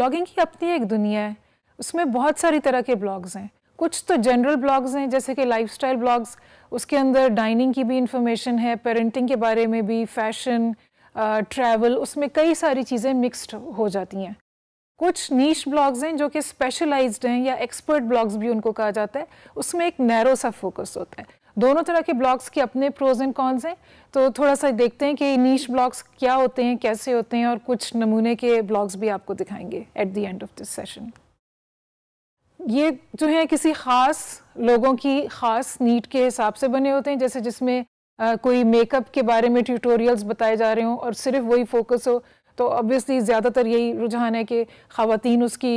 Blogging की अपनी एक दुनिया है उसमें बहुत सारी तरह के ब्लॉग्स हैं कुछ तो जनरल ब्लॉग्स हैं जैसे कि लाइफस्टाइल ब्लॉग्स उसके अंदर डाइनिंग की भी इंफॉर्मेशन है पेरेंटिंग के बारे में भी फैशन ट्रैवल उसमें कई सारी चीज़ें मिक्स्ड हो जाती हैं कुछ नीच ब्लॉग्स हैं जो कि स्पेशलाइज्ड हैं या एक्सपर्ट ब्लॉग्स भी उनको कहा जाता है उसमें एक नैरो सा फोकस होता है दोनों तरह के ब्लॉग्स के अपने प्रोज एंड कॉन्स हैं तो थोड़ा सा देखते हैं कि नीच ब्लॉग्स क्या होते हैं कैसे होते हैं और कुछ नमूने के ब्लॉग्स भी आपको दिखाएंगे at the end of this session ये जो है किसी ख़ास लोगों की ख़ास नीट के हिसाब से बने होते हैं जैसे जिसमें आ, कोई मेकअप के बारे में ट्यूटोरियल्स बताए जा रहे हों और सिर्फ वही फोकस हो तो ऑब्वियसली ज़्यादातर यही रुझान है कि खातन उसकी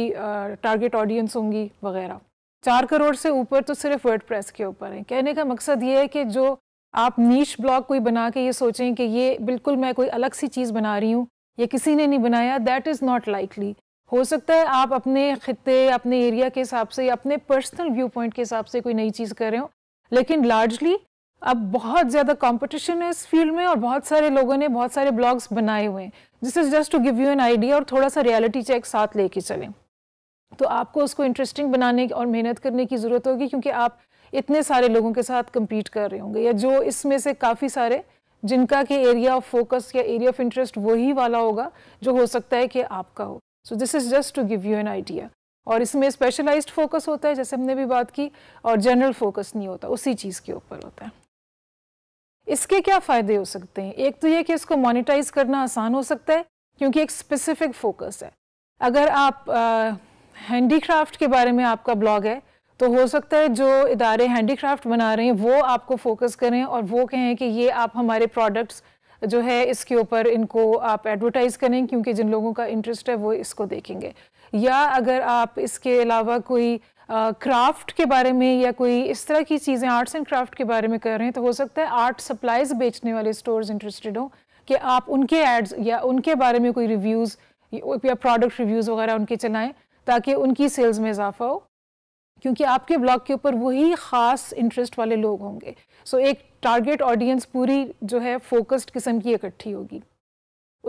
टारगेट ऑडियंस होंगी वगैरह चार करोड़ से ऊपर तो सिर्फ वर्ड के ऊपर है कहने का मकसद ये है कि जो आप नीच ब्लॉग कोई बना के ये सोचें कि ये बिल्कुल मैं कोई अलग सी चीज़ बना रही हूँ या किसी ने नहीं बनाया दैट इज़ नॉट लाइकली हो सकता है आप अपने खत्े अपने एरिया के हिसाब से या अपने पर्सनल व्यू पॉइंट के हिसाब से कोई नई चीज़ कर रहे हो लेकिन लार्जली अब बहुत ज़्यादा कॉम्पिटिशन है इस फील्ड में और बहुत सारे लोगों ने बहुत सारे ब्लॉग्स बनाए हुए हैं this is just to give you an idea और थोड़ा सा रियलिटी चेक साथ लेके चलें तो आपको उसको इंटरेस्टिंग बनाने और मेहनत करने की ज़रूरत होगी क्योंकि आप इतने सारे लोगों के साथ कम्पीट कर रहे होंगे या जो इसमें से काफ़ी सारे जिनका कि एरिया ऑफ फोकस या एरिया ऑफ इंटरेस्ट वही वाला होगा जो हो सकता है कि आपका हो so this is just to give you an idea और इसमें स्पेशलाइज्ड फोकस होता है जैसे हमने भी बात की और जनरल फोकस नहीं होता उसी चीज़ के ऊपर होता है इसके क्या फ़ायदे हो सकते हैं एक तो ये कि इसको मोनिटाइज करना आसान हो सकता है क्योंकि एक स्पेसिफिक फोकस है अगर आप आ, हैंडीक्राफ्ट के बारे में आपका ब्लॉग है तो हो सकता है जो इदारे हैंडीक्राफ्ट बना रहे हैं वो आपको फोकस करें और वो कहें कि ये आप हमारे प्रोडक्ट्स जो है इसके ऊपर इनको आप एडवर्टाइज़ करें क्योंकि जिन लोगों का इंटरेस्ट है वो इसको देखेंगे या अगर आप इसके अलावा कोई क्राफ्ट के बारे में या कोई इस तरह की चीज़ें आर्ट्स एंड क्राफ्ट के बारे में कर रहे हैं तो हो सकता है आर्ट सप्लाइज बेचने वाले स्टोर्स इंटरेस्टेड हों कि आप उनके एड्स या उनके बारे में कोई रिव्यूज़ या प्रोडक्ट रिव्यूज़ वगैरह उनके चलाएं ताकि उनकी सेल्स में इजाफा हो क्योंकि आपके ब्लॉग के ऊपर वही ख़ास इंटरेस्ट वाले लोग होंगे सो एक टारगेट ऑडियंस पूरी जो है फोकस्ड किस्म की इकट्ठी होगी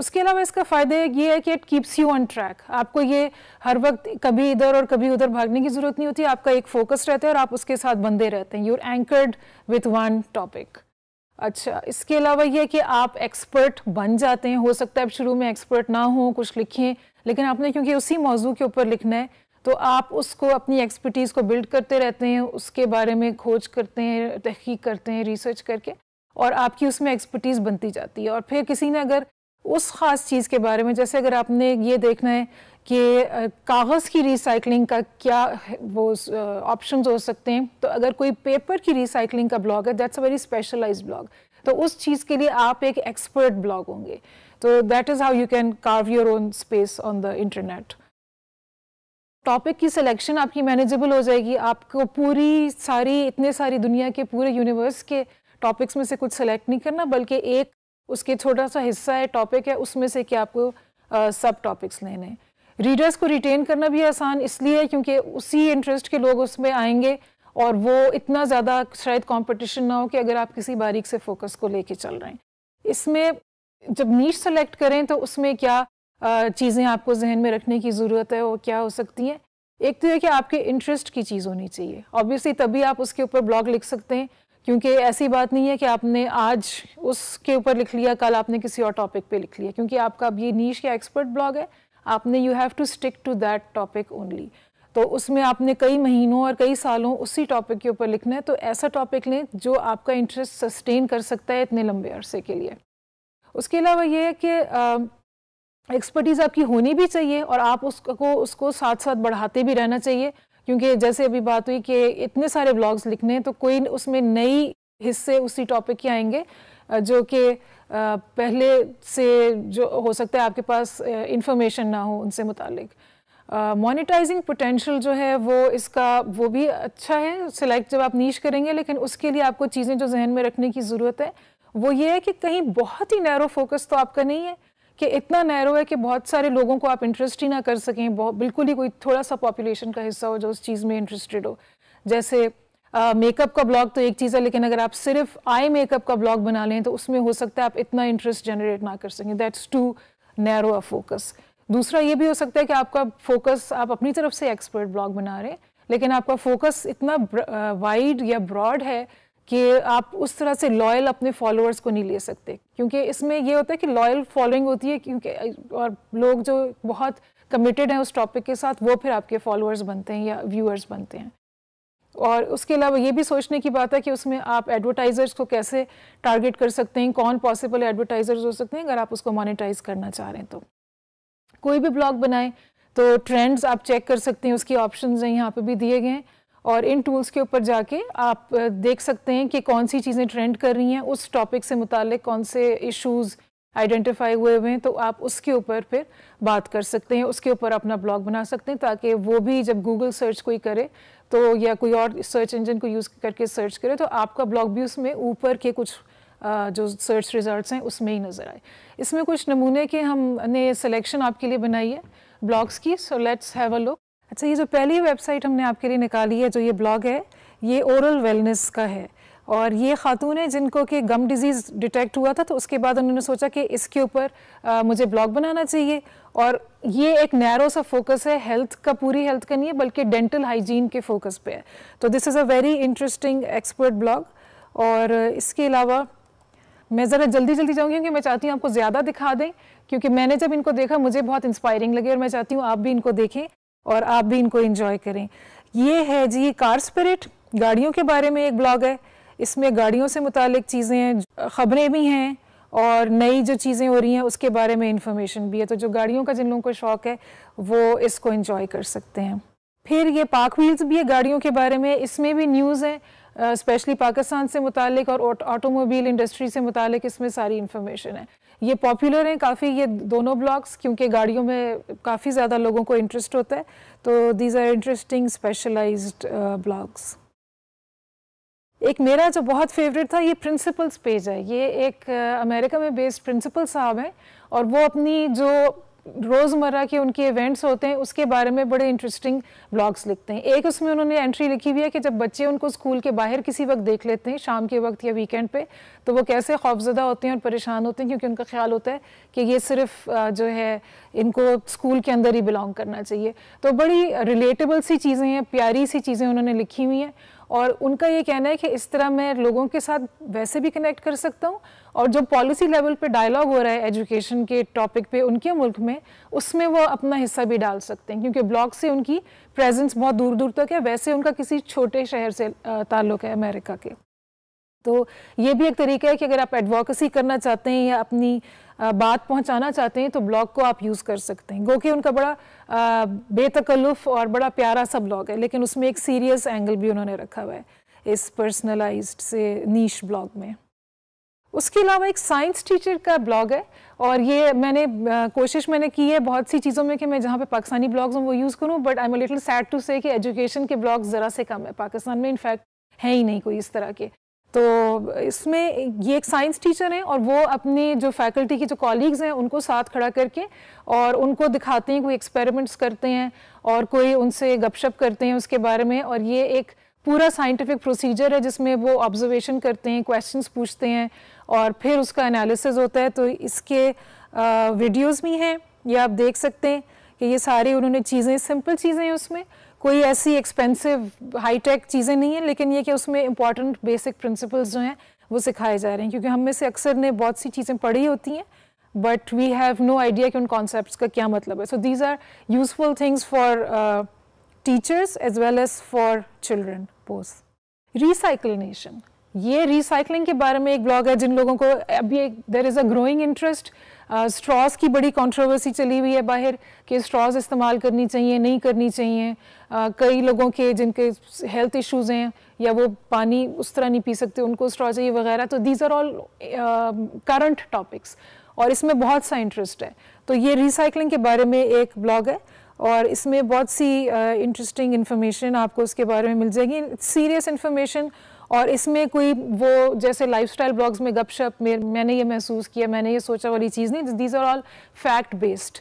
उसके अलावा इसका फ़ायदा ये है कि it keeps you on track आपको ये हर वक्त कभी इधर और कभी उधर भागने की ज़रूरत नहीं होती आपका एक फोकस रहता है और आप उसके साथ बंधे रहते हैं you're anchored with one topic अच्छा इसके अलावा ये कि आप एक्सपर्ट बन जाते हैं हो सकता है आप शुरू में एक्सपर्ट ना हो कुछ लिखें लेकिन आपने क्योंकि उसी मौजू के ऊपर लिखना है तो आप उसको अपनी एक्सपर्टीज़ को बिल्ड करते रहते हैं उसके बारे में खोज करते हैं तहकीक करते हैं रिसर्च करके और आपकी उसमें एक्सपर्टीज़ बनती जाती है और फिर किसी ने अगर उस ख़ास चीज़ के बारे में जैसे अगर आपने ये देखना है कि कागज़ की रिसाइकलिंग का क्या वो ऑप्शन हो सकते हैं तो अगर कोई पेपर की रिसाइकलिंग का ब्लॉग है that's a very specialise blog तो उस चीज़ के लिए आप एक एक्सपर्ट ब्लॉग होंगे So that is how you can carve your own space on the internet. Topic की सिलेक्शन आपकी मैनेजेबल हो जाएगी आपको पूरी सारी इतने सारी दुनिया के पूरे यूनिवर्स के टॉपिक्स में से कुछ सेलेक्ट नहीं करना बल्कि एक उसके छोटा सा हिस्सा है टॉपिक है उसमें से कि आपको सब टॉपिक्स लेने रीडर्स को रिटेन करना भी आसान इसलिए है क्योंकि उसी इंटरेस्ट के लोग उसमें आएंगे और वो इतना ज़्यादा शायद कॉम्पिटिशन ना हो कि अगर आप किसी बारीक से फोकस को लेके चल रहे हैं इसमें जब नीच सेलेक्ट करें तो उसमें क्या चीज़ें आपको जहन में रखने की ज़रूरत है वो क्या हो सकती हैं एक तो है कि आपके इंटरेस्ट की चीज़ होनी चाहिए ऑब्वियसली तभी आप उसके ऊपर ब्लॉग लिख सकते हैं क्योंकि ऐसी बात नहीं है कि आपने आज उसके ऊपर लिख लिया कल आपने किसी और टॉपिक पे लिख लिया क्योंकि आपका अब ये नीच या एक्सपर्ट ब्लॉग है आपने you have to stick to that topic only तो उसमें आपने कई महीनों और कई सालों उसी टॉपिक के ऊपर लिखना है तो ऐसा टॉपिक लें जो आपका इंटरेस्ट सस्टेन कर सकता है इतने लंबे अरसे के लिए उसके अलावा ये है कि एक्सपर्टीज़ आपकी होनी भी चाहिए और आप उसको उसको साथ साथ बढ़ाते भी रहना चाहिए क्योंकि जैसे अभी बात हुई कि इतने सारे ब्लॉग्स लिखने हैं तो कोई उसमें नई हिस्से उसी टॉपिक के आएंगे जो कि पहले से जो हो सकता है आपके पास इंफॉर्मेशन ना हो उनसे मुतलिक मोनिटाइजिंग पोटेंशियल जो है वो इसका वो भी अच्छा है सिलेक्ट जब आप नीच करेंगे लेकिन उसके लिए आपको चीज़ें जो जहन में रखने की ज़रूरत है वो ये है कि कहीं बहुत ही नैरो फोकस तो आपका नहीं है कि इतना नैरो है कि बहुत सारे लोगों को आप इंटरेस्ट ही ना कर सकें बहुत बिल्कुल ही कोई थोड़ा सा पॉपुलेशन का हिस्सा हो जो उस चीज़ में इंटरेस्टेड हो जैसे मेकअप uh, का ब्लॉग तो एक चीज़ है लेकिन अगर आप सिर्फ आई मेकअप का ब्लॉग बना लें तो उसमें हो सकता है आप इतना इंटरेस्ट जनरेट ना कर सकें that's too narrow a focus दूसरा ये भी हो सकता है कि आपका फोकस आप अपनी तरफ से एक्सपर्ट ब्लॉग बना रहे हैं लेकिन आपका फोकस इतना वाइड या ब्रॉड है कि आप उस तरह से लॉयल अपने फॉलोअर्स को नहीं ले सकते क्योंकि इसमें ये होता है कि लॉयल फॉलोइंग होती है क्योंकि और लोग जो बहुत कमिटेड हैं उस टॉपिक के साथ वो फिर आपके फॉलोअर्स बनते हैं या व्यूअर्स बनते हैं और उसके अलावा ये भी सोचने की बात है कि उसमें आप एडवर्टाइज़र्स को कैसे टारगेट कर सकते हैं कौन पॉसिबल एडवर्टाइज़र्स हो सकते हैं अगर आप उसको मोनिटाइज करना चाह रहे हैं तो कोई भी ब्लॉग बनाएं तो ट्रेंड्स आप चेक कर सकते हैं उसकी ऑप्शन हैं यहाँ पर भी दिए गए हैं और इन टूल्स के ऊपर जाके आप देख सकते हैं कि कौन सी चीज़ें ट्रेंड कर रही हैं उस टॉपिक से मुतल कौन से इश्यूज़ आइडेंटिफाई हुए हुए हैं तो आप उसके ऊपर फिर बात कर सकते हैं उसके ऊपर अपना ब्लॉग बना सकते हैं ताकि वो भी जब गूगल सर्च कोई करे तो या कोई और सर्च इंजन को यूज़ करके सर्च करे तो आपका ब्लॉग भी उसमें ऊपर के कुछ जो सर्च रिज़ल्ट हैं उसमें ही नज़र आए इसमें कुछ नमूने के हमने सिलेक्शन आपके लिए बनाई है ब्लॉग्स की so let's have a look अच्छा ये जो पहली वेबसाइट हमने आपके लिए निकाली है जो ये ब्लॉग है ये ओरल वेलनेस का है और ये खातून है जिनको कि गम डिज़ीज़ डिटेक्ट हुआ था तो उसके बाद उन्होंने सोचा कि इसके ऊपर मुझे ब्लॉग बनाना चाहिए और ये एक नैरो सा फोकस है हेल्थ का पूरी हेल्थ का नहीं है बल्कि डेंटल हाइजीन के फोकस पे है तो this is a very interesting expert blog और इसके अलावा मैं ज़रा जल्दी जल्दी जाऊँगी क्योंकि मैं चाहती हूँ आपको ज़्यादा दिखा दें क्योंकि मैंने जब इनको देखा मुझे बहुत इंस्पायरिंग लगी और मैं चाहती हूँ आप भी इनको देखें और आप भी इनको इंजॉय करें ये है जी कार स्पिरिट गाड़ियों के बारे में एक ब्लॉग है इसमें गाड़ियों से मुतक चीज़ें ख़बरें भी हैं और नई जो चीज़ें हो रही हैं उसके बारे में इंफॉर्मेशन भी है तो जो गाड़ियों का जिन लोगों को शौक़ है वो इसको इंजॉय कर सकते हैं फिर ये पार्क व्हील्स भी है गाड़ियों के बारे में इसमें भी न्यूज़ है स्पेशली पाकिस्तान से मुतक और ऑटोमोबाइल इंडस्ट्री से मुतल इसमें सारी इन्फॉर्मेशन है ये पॉपुलर हैं काफ़ी ये दोनों ब्लॉग्स क्योंकि गाड़ियों में काफ़ी ज़्यादा लोगों को इंटरेस्ट होता है तो these are interesting specialise blogs एक मेरा जो बहुत फेवरेट था ये प्रिंसिपल्स पेज है ये एक अमेरिका में बेस्ड प्रिंसिपल साहब हैं और वो अपनी जो रोज़मर्रा के उनके इवेंट्स होते हैं उसके बारे में बड़े इंटरेस्टिंग ब्लॉग्स लिखते हैं एक उसमें उन्होंने एंट्री लिखी हुई है कि जब बच्चे उनको स्कूल के बाहर किसी वक्त देख लेते हैं शाम के वक्त या वीकेंड पे तो वो कैसे खौफजदा होते हैं और परेशान होते हैं क्योंकि उनका ख्याल होता है कि ये सिर्फ जो है इनको स्कूल के अंदर ही बिलोंग करना चाहिए तो बड़ी रिलेटेबल सी चीज़ें हैं प्यारी सी चीज़ें उन्होंने लिखी हुई हैं और उनका ये कहना है कि इस तरह मैं लोगों के साथ वैसे भी कनेक्ट कर सकता हूँ और जो पॉलिसी लेवल पे डायलॉग हो रहा है एजुकेशन के टॉपिक पे उनके मुल्क में उसमें वो अपना हिस्सा भी डाल सकते हैं क्योंकि ब्लॉक से उनकी प्रेजेंस बहुत दूर दूर तक है वैसे उनका किसी छोटे शहर से ताल्लुक है अमेरिका के तो ये भी एक तरीका है कि अगर आप एडवोकेसी करना चाहते हैं या अपनी बात पहुंचाना चाहते हैं तो ब्लॉग को आप यूज़ कर सकते हैं गोकि उनका बड़ा बेतकल्लुफ़ और बड़ा प्यारा सा ब्लॉग है लेकिन उसमें एक सीरियस एंगल भी उन्होंने रखा हुआ है इस पर्सनलाइज्ड से नीश ब्लॉग में उसके अलावा एक साइंस टीचर का ब्लॉग है और ये मैंने आ, कोशिश मैंने की है बहुत सी चीज़ों में कि मैं जहाँ पे पाकिस्तानी ब्लॉग्स हूँ वो यूज़ करूँ but I am little sad to say कि एजुकेशन के ब्लॉग्स ज़रा से कम है पाकिस्तान में इनफैक्ट है ही नहीं कोई इस तरह के तो इसमें ये एक साइंस टीचर हैं और वो अपने जो फैकल्टी की जो कॉलीग्स हैं उनको साथ खड़ा करके और उनको दिखाते हैं कोई एक्सपेरिमेंट्स करते हैं और कोई उनसे गपशप करते हैं उसके बारे में और ये एक पूरा साइंटिफिक प्रोसीजर है जिसमें वो ऑब्जर्वेशन करते हैं क्वेश्चंस पूछते हैं और फिर उसका एनालिसिस होता है तो इसके वीडियोस भी हैं ये आप देख सकते हैं कि ये सारी उन्होंने चीज़ें सिंपल चीज़ें हैं उसमें कोई ऐसी एक्सपेंसिव हाईटेक चीज़ें नहीं है लेकिन ये कि उसमें इंपॉर्टेंट बेसिक प्रिंसिपल्स जो हैं वो सिखाए जा रहे हैं क्योंकि हम में से अक्सर ने बहुत सी चीज़ें पढ़ी होती हैं but we have no idea कि उन कॉन्सेप्ट का क्या मतलब है so these are useful things for teachers as well as for children pose recycle ये रिसाइकलिंग के बारे में एक ब्लॉग है जिन लोगों को अभी there is a growing interest straws की बड़ी कंट्रोवर्सी चली हुई है बाहर कि स्ट्रॉज इस्तेमाल करनी चाहिए नहीं करनी चाहिए कई लोगों के जिनके हेल्थ इश्यूज़ हैं या वो पानी उस तरह नहीं पी सकते उनको स्ट्रॉ चाहिए वगैरह तो these are all current topics और इसमें बहुत सा इंटरेस्ट है तो ये रिसाइकलिंग के बारे में एक ब्लॉग है और इसमें बहुत सी इंटरेस्टिंग uh, इन्फॉर्मेशन आपको उसके बारे में मिल जाएगी सीरियस इन्फॉर्मेशन और इसमें कोई वो जैसे लाइफस्टाइल ब्लॉग्स में गपशप मैंने ये महसूस किया मैंने ये सोचा वाली चीज़ नहीं these are all fact based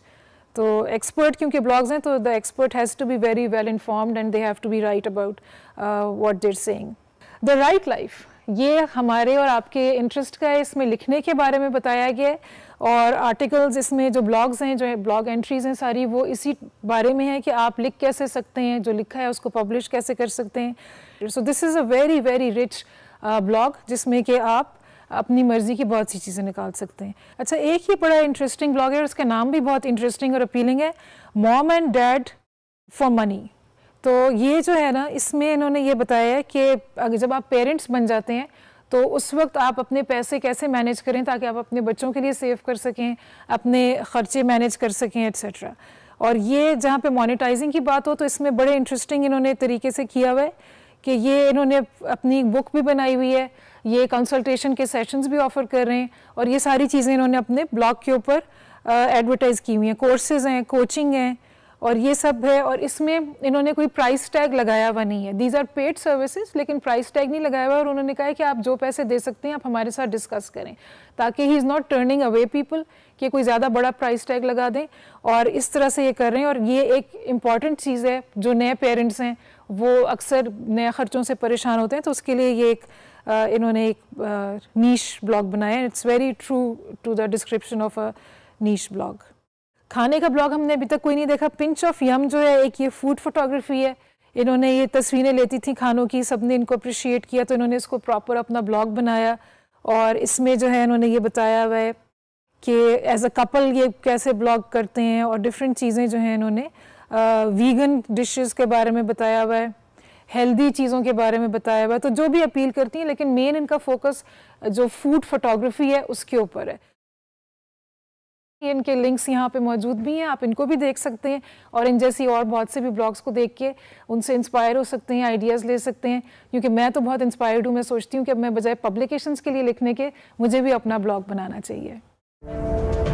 तो एक्सपर्ट क्योंकि ब्लॉग्स हैं तो the expert has to be very well informed and they have to be right about what they're saying the right life ये हमारे और आपके इंटरेस्ट का है इसमें लिखने के बारे में बताया गया है और आर्टिकल्स इसमें जो ब्लॉग्स हैं जो है ब्लॉग एंट्रीज़ हैं सारी वो इसी बारे में है कि आप लिख कैसे सकते हैं जो लिखा है उसको पब्लिश कैसे कर सकते हैं so this is a very very rich blog जिसमें कि आप अपनी मर्ज़ी की बहुत सी चीज़ें निकाल सकते हैं अच्छा एक ही बड़ा इंटरेस्टिंग ब्लॉग है और उसका नाम भी बहुत इंटरेस्टिंग और अपीलिंग है mom and dad for money तो ये जो है ना इसमें इन्होंने ये बताया है कि अगर जब आप पेरेंट्स बन जाते हैं तो उस वक्त आप अपने पैसे कैसे मैनेज करें ताकि आप अपने बच्चों के लिए सेव कर सकें अपने ख़र्चे मैनेज कर सकें एट्सट्रा और ये जहाँ पे मोनेटाइजिंग की बात हो तो इसमें बड़े इंटरेस्टिंग इन्होंने तरीके से किया हुआ है कि ये इन्होंने अपनी बुक भी बनाई हुई है ये कंसल्टेशन के सेशंस भी ऑफ़र कर रहे हैं और ये सारी चीज़ें इन्होंने अपने ब्लॉग के ऊपर एडवर्टाइज़ की हुई हैं कोर्सेज़ हैं कोचिंग हैं और ये सब है और इसमें इन्होंने कोई प्राइस टैग लगाया हुआ नहीं है दीज आर पेड सर्विसेज लेकिन प्राइस टैग नहीं लगाया हुआ और उन्होंने कहा है कि आप जो पैसे दे सकते हैं आप हमारे साथ डिस्कस करें ताकि he is not turning away people कि कोई ज़्यादा बड़ा प्राइस टैग लगा दें और इस तरह से ये कर रहे हैं और ये एक इम्पॉर्टेंट चीज़ है जो नए पेरेंट्स हैं वो अक्सर नए खर्चों से परेशान होते हैं तो उसके लिए ये एक इन्होंने एक नीश ब्लॉग बनाया it's very true to the description of a niche blog खाने का ब्लॉग हमने अभी तक कोई नहीं देखा पिंच ऑफ यम जो है एक ये फूड फोटोग्राफी है इन्होंने ये तस्वीरें लेती थी खानों की सब ने इनको अप्रिशिएट किया तो इन्होंने इसको प्रॉपर अपना ब्लॉग बनाया और इसमें जो है इन्होंने ये बताया हुआ है कि एज अ कपल ये कैसे ब्लॉग करते हैं और डिफरेंट चीज़ें जो हैं इन्होंने वीगन डिशेस के बारे में बताया हुआ है हेल्दी चीज़ों के बारे में बताया हुआ है तो जो भी अपील करती हैं लेकिन मेन इनका फोकस जो फूड फोटोग्राफी है उसके ऊपर है इनके लिंक्स यहाँ पे मौजूद भी हैं आप इनको भी देख सकते हैं और इन जैसी और बहुत से भी ब्लॉग्स को देख के उनसे इंस्पायर हो सकते हैं आइडियाज़ ले सकते हैं क्योंकि मैं तो बहुत इंस्पायर्ड हूँ मैं सोचती हूँ कि अब मैं बजाय पब्लिकेशंस के लिए लिखने के मुझे भी अपना ब्लॉग बनाना चाहिए